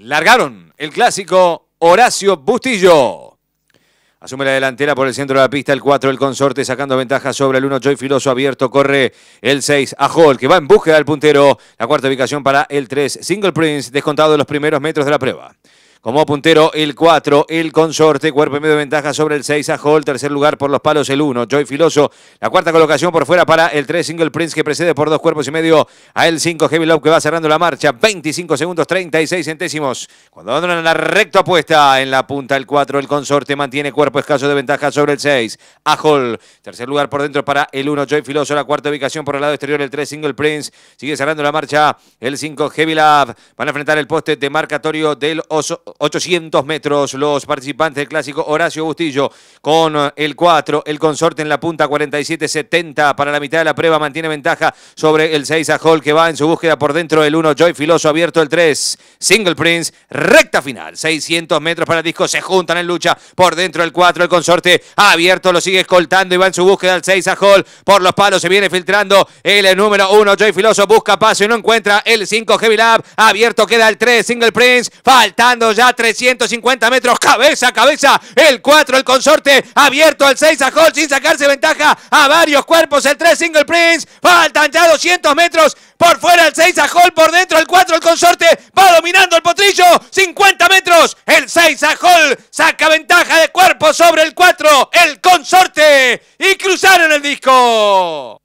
largaron el clásico Horacio Bustillo. Asume la delantera por el centro de la pista, el 4 el consorte sacando ventaja sobre el 1 Joy Filoso abierto, corre el 6 a Hall que va en búsqueda del puntero, la cuarta ubicación para el 3 Single Prince descontado de los primeros metros de la prueba. Como puntero, el 4, el consorte, cuerpo y medio de ventaja sobre el 6, a Hall, tercer lugar por los palos, el 1, Joy Filoso, la cuarta colocación por fuera para el 3, Single Prince, que precede por dos cuerpos y medio a el 5, Heavy Love, que va cerrando la marcha, 25 segundos, 36 centésimos. Cuando andan en la recta apuesta en la punta, el 4, el consorte mantiene cuerpo escaso de ventaja sobre el 6, a Hall, tercer lugar por dentro para el 1, Joy Filoso, la cuarta ubicación por el lado exterior, el 3, Single Prince, sigue cerrando la marcha, el 5, Heavy Love, van a enfrentar el poste de marcatorio del Oso 800 metros los participantes del clásico Horacio Bustillo con eh, el 4, el consorte en la punta 47-70 para la mitad de la prueba mantiene ventaja sobre el 6 a Hall que va en su búsqueda por dentro del 1 Joy Filoso abierto el 3 Single Prince recta final 600 metros para el disco se juntan en lucha por dentro del 4 el consorte abierto lo sigue escoltando y va en su búsqueda el 6 a Hall por los palos se viene filtrando el eh, número 1 Joy Filoso busca paso y no encuentra el 5 Heavy Lab abierto queda el 3 Single Prince faltando ya a 350 metros, cabeza, a cabeza, el 4, el consorte, abierto al 6 a Hall sin sacarse ventaja a varios cuerpos, el 3 Single Prince, faltan ya 200 metros, por fuera el 6 a Hall, por dentro el 4 el consorte, va dominando el potrillo, 50 metros, el 6 a Hall saca ventaja de cuerpo sobre el 4, el consorte, y cruzaron el disco.